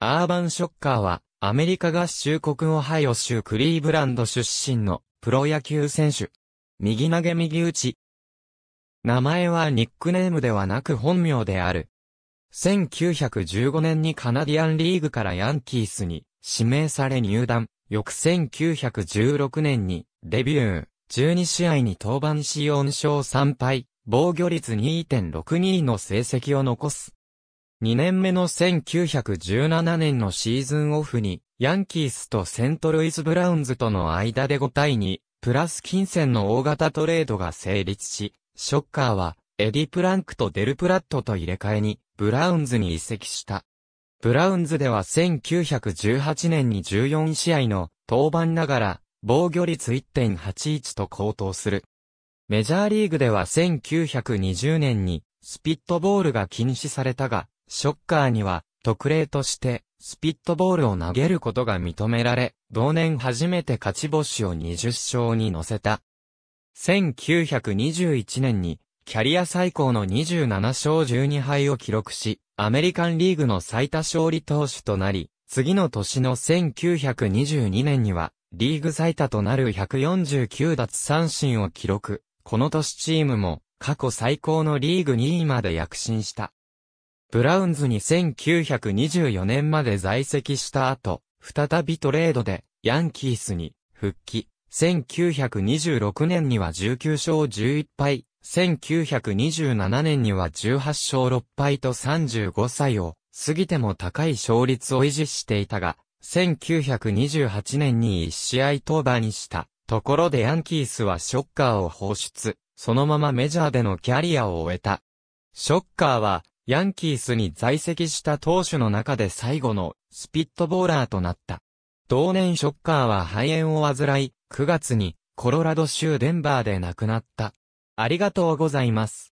アーバン・ショッカーは、アメリカ合衆国オハイオ州クリーブランド出身のプロ野球選手。右投げ右打ち。名前はニックネームではなく本名である。1915年にカナディアンリーグからヤンキースに指名され入団。翌1916年にデビュー。12試合に登板し4勝3敗、防御率2.62の成績を残す。2年目の1917年のシーズンオフに、ヤンキースとセントルイス・ブラウンズとの間で5対2、プラス金銭の大型トレードが成立し、ショッカーは、エディ・プランクとデル・プラットと入れ替えに、ブラウンズに移籍した。ブラウンズでは1918年に14試合の登板ながら防御率1.81と高騰する。メジャーリーグでは1920年にスピットボールが禁止されたが、ショッカーには、特例として、スピットボールを投げることが認められ、同年初めて勝ち星を20勝に乗せた。1921年に、キャリア最高の27勝12敗を記録し、アメリカンリーグの最多勝利投手となり、次の年の1922年には、リーグ最多となる149奪三振を記録。この年チームも、過去最高のリーグ2位まで躍進した。ブラウンズに1924年まで在籍した後、再びトレードでヤンキースに復帰。1926年には19勝11敗、1927年には18勝6敗と35歳を過ぎても高い勝率を維持していたが、1928年に1試合登板したところでヤンキースはショッカーを放出、そのままメジャーでのキャリアを終えた。ショッカーはヤンキースに在籍した投手の中で最後のスピットボーラーとなった。同年ショッカーは肺炎を患い、9月にコロラド州デンバーで亡くなった。ありがとうございます。